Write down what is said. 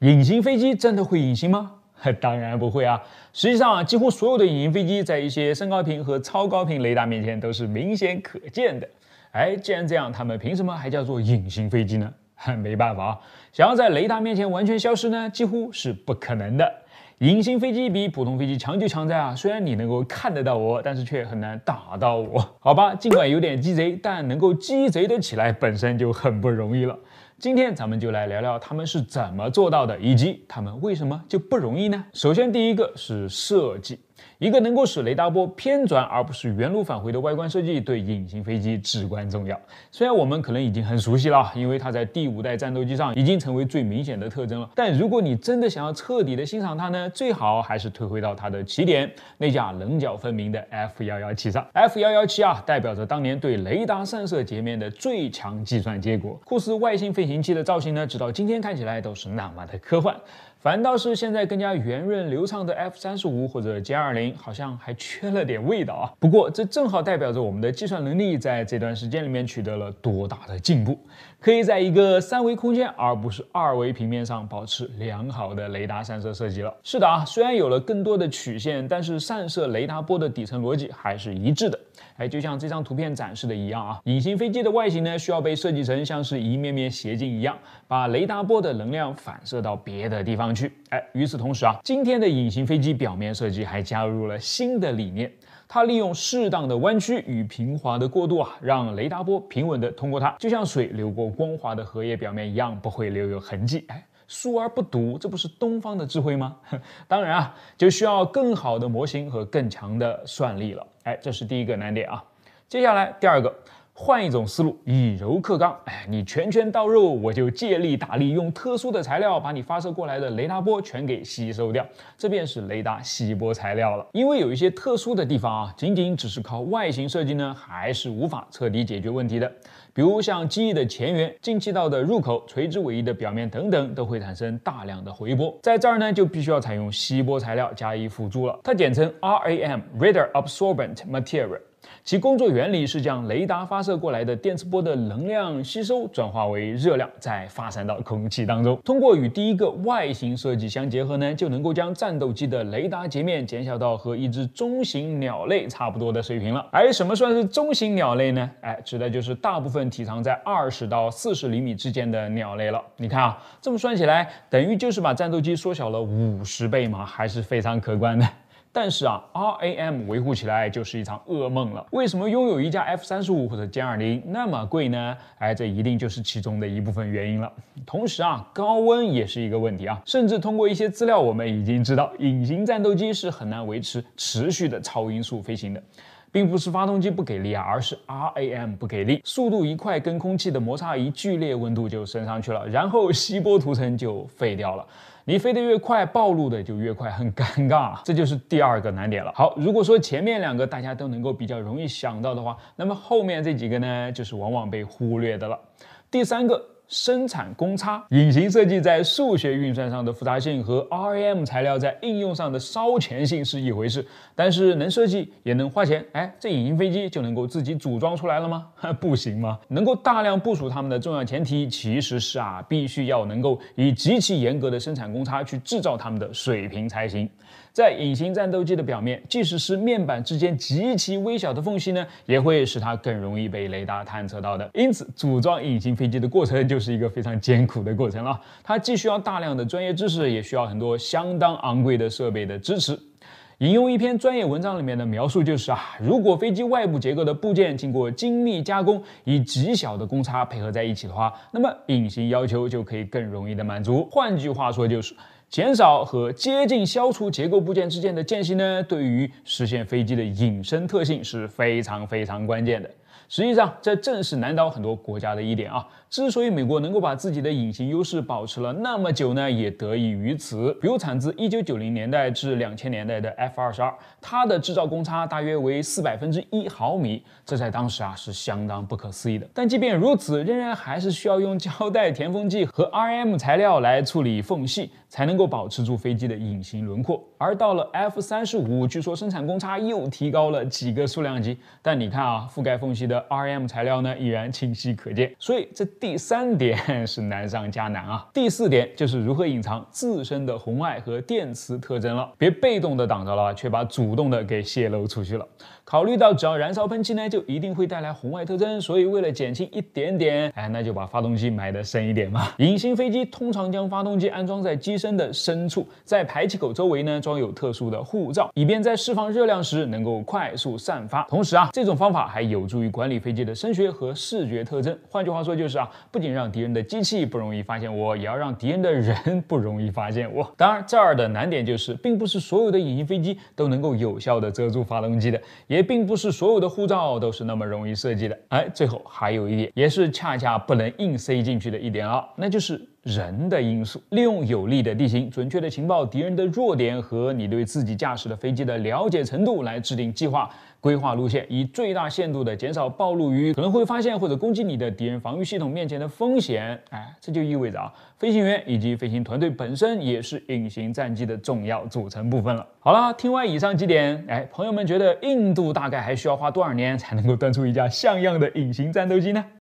隐形飞机真的会隐形吗？当然不会啊！实际上，啊，几乎所有的隐形飞机在一些升高频和超高频雷达面前都是明显可见的。哎，既然这样，他们凭什么还叫做隐形飞机呢？没办法啊，想要在雷达面前完全消失呢，几乎是不可能的。隐形飞机比普通飞机强就强在啊，虽然你能够看得到我，但是却很难打到我。好吧，尽管有点鸡贼，但能够鸡贼得起来，本身就很不容易了。今天咱们就来聊聊他们是怎么做到的，以及他们为什么就不容易呢？首先，第一个是设计。一个能够使雷达波偏转而不是原路返回的外观设计，对隐形飞机至关重要。虽然我们可能已经很熟悉了，因为它在第五代战斗机上已经成为最明显的特征了。但如果你真的想要彻底的欣赏它呢，最好还是退回到它的起点——那架棱角分明的 F-117 上。F-117 啊，代表着当年对雷达散射截面的最强计算结果。酷似外星飞行器的造型呢，直到今天看起来都是那么的科幻。反倒是现在更加圆润流畅的 F 三十五或者歼二零，好像还缺了点味道啊。不过这正好代表着我们的计算能力在这段时间里面取得了多大的进步，可以在一个三维空间而不是二维平面上保持良好的雷达散射设计了。是的啊，虽然有了更多的曲线，但是散射雷达波的底层逻辑还是一致的。哎，就像这张图片展示的一样啊，隐形飞机的外形呢需要被设计成像是一面面斜镜一样，把雷达波的能量反射到别的地方。哎，与此同时啊，今天的隐形飞机表面设计还加入了新的理念，它利用适当的弯曲与平滑的过渡啊，让雷达波平稳的通过它，就像水流过光滑的荷叶表面一样，不会留有痕迹。哎，疏而不堵，这不是东方的智慧吗？当然啊，就需要更好的模型和更强的算力了。哎，这是第一个难点啊，接下来第二个。换一种思路，以柔克刚。哎，你拳拳到肉，我就借力打力，用特殊的材料把你发射过来的雷达波全给吸收掉，这便是雷达吸波材料了。因为有一些特殊的地方啊，仅仅只是靠外形设计呢，还是无法彻底解决问题的。比如像机翼的前缘、进气道的入口、垂直尾翼的表面等等，都会产生大量的回波，在这儿呢，就必须要采用吸波材料加以辅助了。它简称 RAM（ Radar Absorbent Material ）。其工作原理是将雷达发射过来的电磁波的能量吸收，转化为热量，再发散到空气当中。通过与第一个外形设计相结合呢，就能够将战斗机的雷达截面减小到和一只中型鸟类差不多的水平了。还有什么算是中型鸟类呢？哎，指的就是大部分体长在二十到四十厘米之间的鸟类了。你看啊，这么算起来，等于就是把战斗机缩小了五十倍嘛，还是非常可观的。但是啊，RAM 维护起来就是一场噩梦了。为什么拥有一架 F 三十五或者歼二零那么贵呢？哎，这一定就是其中的一部分原因了。同时啊，高温也是一个问题啊。甚至通过一些资料，我们已经知道，隐形战斗机是很难维持持续的超音速飞行的，并不是发动机不给力啊，而是 RAM 不给力。速度一快，跟空气的摩擦一剧烈，温度就升上去了，然后吸波涂层就废掉了。你飞得越快，暴露的就越快，很尴尬啊，这就是第二个难点了。好，如果说前面两个大家都能够比较容易想到的话，那么后面这几个呢，就是往往被忽略的了。第三个。生产公差、隐形设计在数学运算上的复杂性和 R A M 材料在应用上的烧钱性是一回事，但是能设计也能花钱，哎，这隐形飞机就能够自己组装出来了吗？不行吗？能够大量部署它们的重要前提其实是啊，必须要能够以极其严格的生产公差去制造它们的水平才行。在隐形战斗机的表面，即使是面板之间极其微小的缝隙呢，也会使它更容易被雷达探测到的。因此，组装隐形飞机的过程就是一个非常艰苦的过程了。它既需要大量的专业知识，也需要很多相当昂贵的设备的支持。引用一篇专业文章里面的描述就是啊，如果飞机外部结构的部件经过精密加工，以极小的公差配合在一起的话，那么隐形要求就可以更容易的满足。换句话说就是。减少和接近消除结构部件之间的间隙呢，对于实现飞机的隐身特性是非常非常关键的。实际上，这正是难倒很多国家的一点啊。之所以美国能够把自己的隐形优势保持了那么久呢，也得益于此。比如，产自一九九零年代至两千年代的 F 二十二，它的制造公差大约为四百分之一毫米，这在当时啊是相当不可思议的。但即便如此，仍然还是需要用胶带填缝剂和 R M 材料来处理缝隙，才能够保持住飞机的隐形轮廓。而到了 F 三十五，据说生产公差又提高了几个数量级，但你看啊，覆盖缝隙的。R M 材料呢依然清晰可见，所以这第三点是难上加难啊。第四点就是如何隐藏自身的红外和电磁特征了，别被动的挡着了却把主动的给泄露出去了。考虑到只要燃烧喷气呢，就一定会带来红外特征，所以为了减轻一点点，哎，那就把发动机埋的深一点嘛。隐形飞机通常将发动机安装在机身的深处，在排气口周围呢装有特殊的护罩，以便在释放热量时能够快速散发。同时啊，这种方法还有助于管。管理飞机的声学和视觉特征，换句话说就是啊，不仅让敌人的机器不容易发现我，也要让敌人的人不容易发现我。当然，这儿的难点就是，并不是所有的隐形飞机都能够有效的遮住发动机的，也并不是所有的护照都是那么容易设计的。哎，最后还有一点，也是恰恰不能硬塞进去的一点啊，那就是。人的因素，利用有利的地形、准确的情报、敌人的弱点和你对自己驾驶的飞机的了解程度来制定计划、规划路线，以最大限度地减少暴露于可能会发现或者攻击你的敌人防御系统面前的风险。哎，这就意味着啊，飞行员以及飞行团队本身也是隐形战机的重要组成部分了。好了，听完以上几点，哎，朋友们觉得印度大概还需要花多少年才能够端出一架像样的隐形战斗机呢？